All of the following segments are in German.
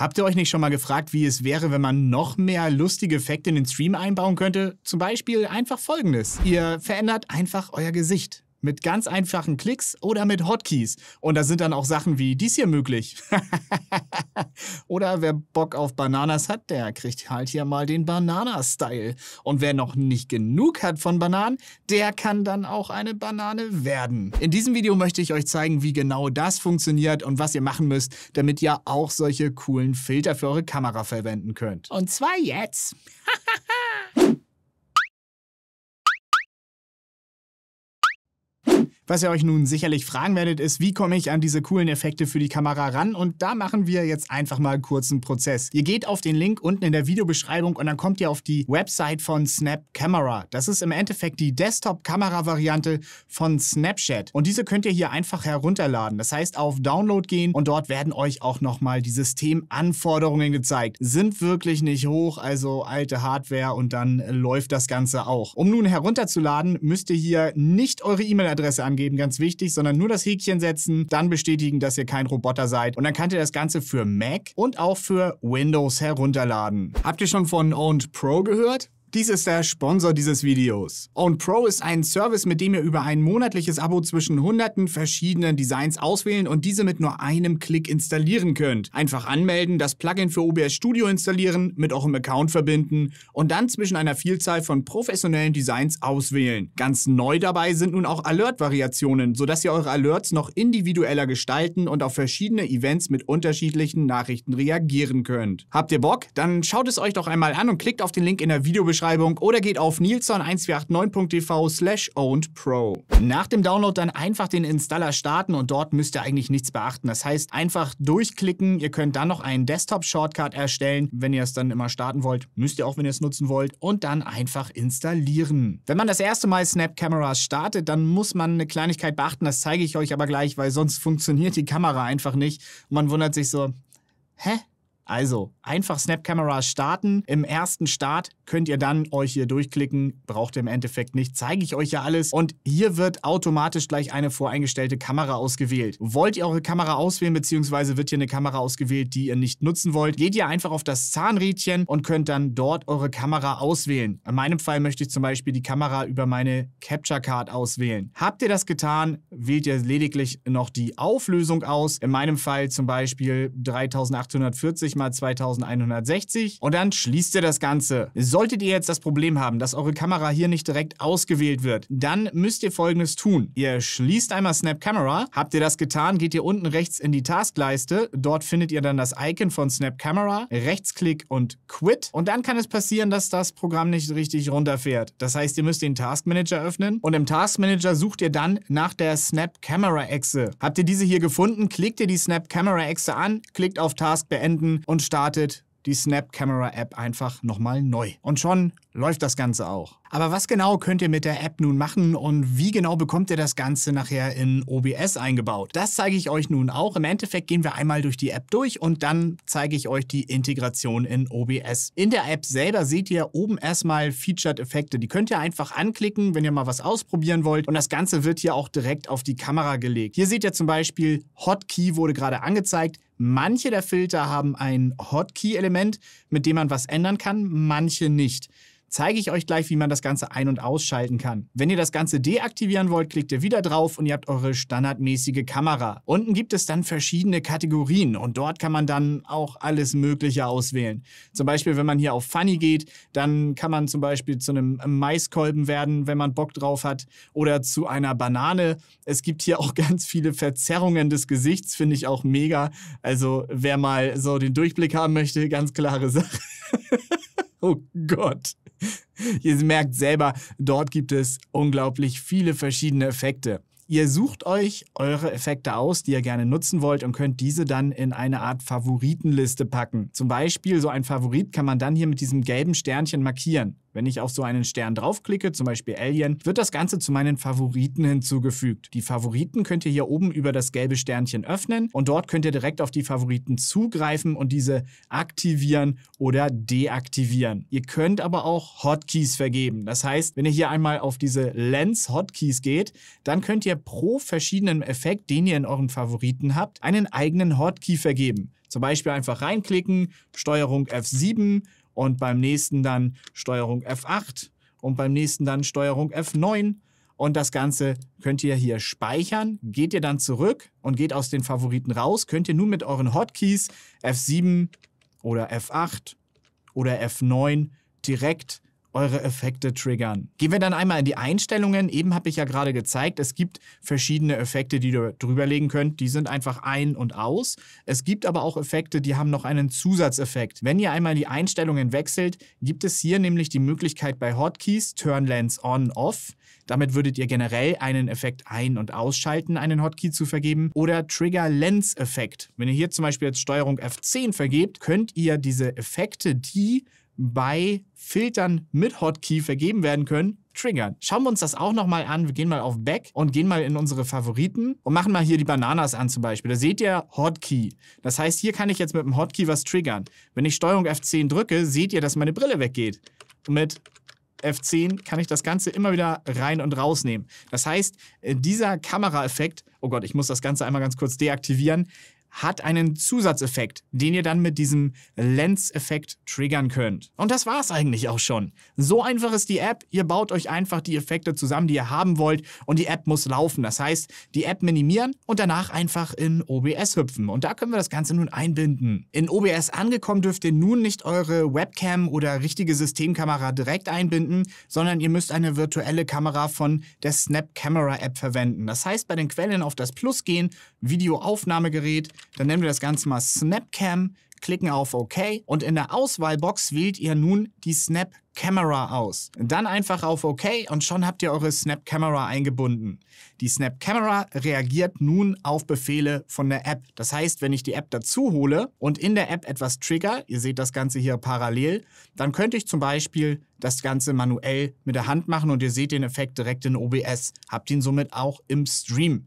Habt ihr euch nicht schon mal gefragt, wie es wäre, wenn man noch mehr lustige Effekte in den Stream einbauen könnte? Zum Beispiel einfach folgendes. Ihr verändert einfach euer Gesicht. Mit ganz einfachen Klicks oder mit Hotkeys. Und da sind dann auch Sachen wie dies hier möglich. oder wer Bock auf Bananas hat, der kriegt halt hier mal den Banana-Style. Und wer noch nicht genug hat von Bananen, der kann dann auch eine Banane werden. In diesem Video möchte ich euch zeigen, wie genau das funktioniert und was ihr machen müsst, damit ihr auch solche coolen Filter für eure Kamera verwenden könnt. Und zwar jetzt. Ha! Was ihr euch nun sicherlich fragen werdet, ist, wie komme ich an diese coolen Effekte für die Kamera ran? Und da machen wir jetzt einfach mal einen kurzen Prozess. Ihr geht auf den Link unten in der Videobeschreibung und dann kommt ihr auf die Website von Snap Camera. Das ist im Endeffekt die Desktop-Kamera-Variante von Snapchat. Und diese könnt ihr hier einfach herunterladen. Das heißt, auf Download gehen und dort werden euch auch nochmal die Systemanforderungen gezeigt. Sind wirklich nicht hoch, also alte Hardware und dann läuft das Ganze auch. Um nun herunterzuladen, müsst ihr hier nicht eure E-Mail-Adresse angeben geben, ganz wichtig, sondern nur das Häkchen setzen, dann bestätigen, dass ihr kein Roboter seid und dann könnt ihr das Ganze für Mac und auch für Windows herunterladen. Habt ihr schon von Owned Pro gehört? Dies ist der Sponsor dieses Videos. OwnPro ist ein Service, mit dem ihr über ein monatliches Abo zwischen hunderten verschiedenen Designs auswählen und diese mit nur einem Klick installieren könnt. Einfach anmelden, das Plugin für OBS Studio installieren, mit eurem Account verbinden und dann zwischen einer Vielzahl von professionellen Designs auswählen. Ganz neu dabei sind nun auch Alert-Variationen, sodass ihr eure Alerts noch individueller gestalten und auf verschiedene Events mit unterschiedlichen Nachrichten reagieren könnt. Habt ihr Bock? Dann schaut es euch doch einmal an und klickt auf den Link in der Videobeschreibung Videobeschreibung oder geht auf nilsson1489.tv slash ownedpro. Nach dem Download dann einfach den Installer starten und dort müsst ihr eigentlich nichts beachten. Das heißt, einfach durchklicken. Ihr könnt dann noch einen Desktop-Shortcut erstellen, wenn ihr es dann immer starten wollt. Müsst ihr auch, wenn ihr es nutzen wollt. Und dann einfach installieren. Wenn man das erste Mal Snap Cameras startet, dann muss man eine Kleinigkeit beachten. Das zeige ich euch aber gleich, weil sonst funktioniert die Kamera einfach nicht. Und man wundert sich so, hä? Also einfach Snap Camera starten. Im ersten Start könnt ihr dann euch hier durchklicken. Braucht ihr im Endeffekt nicht. Zeige ich euch ja alles. Und hier wird automatisch gleich eine voreingestellte Kamera ausgewählt. Wollt ihr eure Kamera auswählen, beziehungsweise wird hier eine Kamera ausgewählt, die ihr nicht nutzen wollt, geht ihr einfach auf das Zahnrädchen und könnt dann dort eure Kamera auswählen. In meinem Fall möchte ich zum Beispiel die Kamera über meine Capture Card auswählen. Habt ihr das getan, wählt ihr lediglich noch die Auflösung aus. In meinem Fall zum Beispiel 3840 mal 2160 und dann schließt ihr das Ganze. Solltet ihr jetzt das Problem haben, dass eure Kamera hier nicht direkt ausgewählt wird, dann müsst ihr folgendes tun. Ihr schließt einmal Snap Camera. Habt ihr das getan, geht ihr unten rechts in die Taskleiste. Dort findet ihr dann das Icon von Snap Camera. Rechtsklick und Quit. Und dann kann es passieren, dass das Programm nicht richtig runterfährt. Das heißt, ihr müsst den Task Manager öffnen und im Task Manager sucht ihr dann nach der Snap Camera Echse. Habt ihr diese hier gefunden, klickt ihr die Snap Camera Echse an, klickt auf Task beenden und startet die Snap Camera App einfach nochmal neu. Und schon läuft das Ganze auch. Aber was genau könnt ihr mit der App nun machen und wie genau bekommt ihr das Ganze nachher in OBS eingebaut? Das zeige ich euch nun auch. Im Endeffekt gehen wir einmal durch die App durch und dann zeige ich euch die Integration in OBS. In der App selber seht ihr oben erstmal Featured-Effekte. Die könnt ihr einfach anklicken, wenn ihr mal was ausprobieren wollt. Und das Ganze wird hier auch direkt auf die Kamera gelegt. Hier seht ihr zum Beispiel Hotkey wurde gerade angezeigt. Manche der Filter haben ein Hotkey-Element, mit dem man was ändern kann, manche nicht zeige ich euch gleich, wie man das Ganze ein- und ausschalten kann. Wenn ihr das Ganze deaktivieren wollt, klickt ihr wieder drauf und ihr habt eure standardmäßige Kamera. Unten gibt es dann verschiedene Kategorien und dort kann man dann auch alles Mögliche auswählen. Zum Beispiel, wenn man hier auf Funny geht, dann kann man zum Beispiel zu einem Maiskolben werden, wenn man Bock drauf hat, oder zu einer Banane. Es gibt hier auch ganz viele Verzerrungen des Gesichts, finde ich auch mega. Also wer mal so den Durchblick haben möchte, ganz klare Sache. oh Gott. Ihr merkt selber, dort gibt es unglaublich viele verschiedene Effekte. Ihr sucht euch eure Effekte aus, die ihr gerne nutzen wollt und könnt diese dann in eine Art Favoritenliste packen. Zum Beispiel so ein Favorit kann man dann hier mit diesem gelben Sternchen markieren. Wenn ich auf so einen Stern draufklicke, zum Beispiel Alien, wird das Ganze zu meinen Favoriten hinzugefügt. Die Favoriten könnt ihr hier oben über das gelbe Sternchen öffnen und dort könnt ihr direkt auf die Favoriten zugreifen und diese aktivieren oder deaktivieren. Ihr könnt aber auch Hotkeys vergeben. Das heißt, wenn ihr hier einmal auf diese Lens Hotkeys geht, dann könnt ihr pro verschiedenen Effekt, den ihr in euren Favoriten habt, einen eigenen Hotkey vergeben. Zum Beispiel einfach reinklicken, Steuerung F7 und beim nächsten dann Steuerung F8 und beim nächsten dann Steuerung F9. Und das Ganze könnt ihr hier speichern. Geht ihr dann zurück und geht aus den Favoriten raus, könnt ihr nun mit euren Hotkeys F7 oder F8 oder F9 direkt eure Effekte triggern. Gehen wir dann einmal in die Einstellungen. Eben habe ich ja gerade gezeigt, es gibt verschiedene Effekte, die ihr drüberlegen könnt. Die sind einfach ein und aus. Es gibt aber auch Effekte, die haben noch einen Zusatzeffekt. Wenn ihr einmal die Einstellungen wechselt, gibt es hier nämlich die Möglichkeit bei Hotkeys Turn Lens On Off. Damit würdet ihr generell einen Effekt ein- und ausschalten, einen Hotkey zu vergeben. Oder Trigger Lens Effekt. Wenn ihr hier zum Beispiel jetzt Steuerung F10 vergebt, könnt ihr diese Effekte, die bei Filtern mit Hotkey vergeben werden können, triggern. Schauen wir uns das auch nochmal an. Wir gehen mal auf Back und gehen mal in unsere Favoriten und machen mal hier die Bananas an zum Beispiel. Da seht ihr Hotkey. Das heißt, hier kann ich jetzt mit dem Hotkey was triggern. Wenn ich STRG F10 drücke, seht ihr, dass meine Brille weggeht. Und mit F10 kann ich das Ganze immer wieder rein und rausnehmen. Das heißt, äh, dieser Kameraeffekt, oh Gott, ich muss das Ganze einmal ganz kurz deaktivieren, hat einen Zusatzeffekt, den ihr dann mit diesem Lens-Effekt triggern könnt. Und das war's eigentlich auch schon. So einfach ist die App. Ihr baut euch einfach die Effekte zusammen, die ihr haben wollt und die App muss laufen. Das heißt, die App minimieren und danach einfach in OBS hüpfen. Und da können wir das Ganze nun einbinden. In OBS angekommen dürft ihr nun nicht eure Webcam oder richtige Systemkamera direkt einbinden, sondern ihr müsst eine virtuelle Kamera von der Snap Camera App verwenden. Das heißt, bei den Quellen auf das Plus gehen, Videoaufnahmegerät, dann nennen wir das Ganze mal Snapcam, klicken auf OK und in der Auswahlbox wählt ihr nun die Snap Camera aus. Dann einfach auf OK und schon habt ihr eure Snap Camera eingebunden. Die Snap Camera reagiert nun auf Befehle von der App. Das heißt, wenn ich die App dazu hole und in der App etwas trigger, ihr seht das Ganze hier parallel, dann könnte ich zum Beispiel das Ganze manuell mit der Hand machen und ihr seht den Effekt direkt in OBS. Habt ihn somit auch im Stream.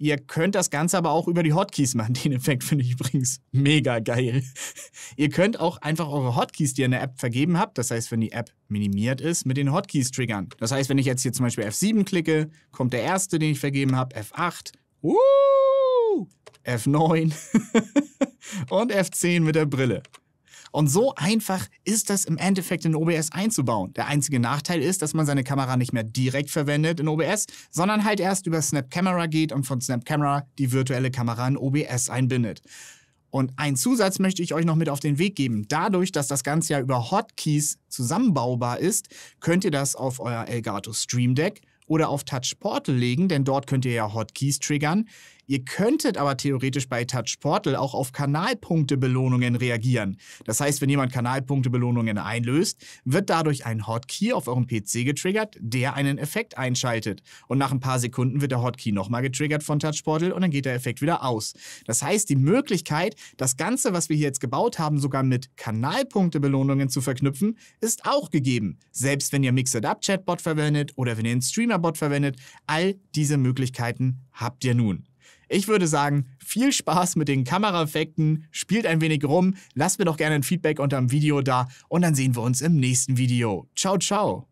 Ihr könnt das Ganze aber auch über die Hotkeys machen. Den Effekt finde ich übrigens mega geil. Ihr könnt auch einfach eure Hotkeys, die ihr in der App vergeben habt, das heißt, wenn die App minimiert ist, mit den Hotkeys triggern. Das heißt, wenn ich jetzt hier zum Beispiel F7 klicke, kommt der erste, den ich vergeben habe, F8, uh, F9 und F10 mit der Brille. Und so einfach ist das im Endeffekt in OBS einzubauen. Der einzige Nachteil ist, dass man seine Kamera nicht mehr direkt verwendet in OBS, sondern halt erst über Snap Camera geht und von Snap Camera die virtuelle Kamera in OBS einbindet. Und einen Zusatz möchte ich euch noch mit auf den Weg geben. Dadurch, dass das Ganze ja über Hotkeys zusammenbaubar ist, könnt ihr das auf euer Elgato Stream Deck oder auf Touch Portal legen, denn dort könnt ihr ja Hotkeys triggern. Ihr könntet aber theoretisch bei Touch Portal auch auf Kanalpunktebelohnungen reagieren. Das heißt, wenn jemand Kanalpunktebelohnungen einlöst, wird dadurch ein Hotkey auf eurem PC getriggert, der einen Effekt einschaltet. Und nach ein paar Sekunden wird der Hotkey nochmal getriggert von Touch Portal und dann geht der Effekt wieder aus. Das heißt, die Möglichkeit, das Ganze, was wir hier jetzt gebaut haben, sogar mit Kanalpunktebelohnungen zu verknüpfen, ist auch gegeben. Selbst wenn ihr Mixed Up Chatbot verwendet oder wenn ihr einen Streamerbot verwendet, all diese Möglichkeiten habt ihr nun. Ich würde sagen, viel Spaß mit den Kameraeffekten, spielt ein wenig rum, lasst mir doch gerne ein Feedback unter dem Video da und dann sehen wir uns im nächsten Video. Ciao, ciao!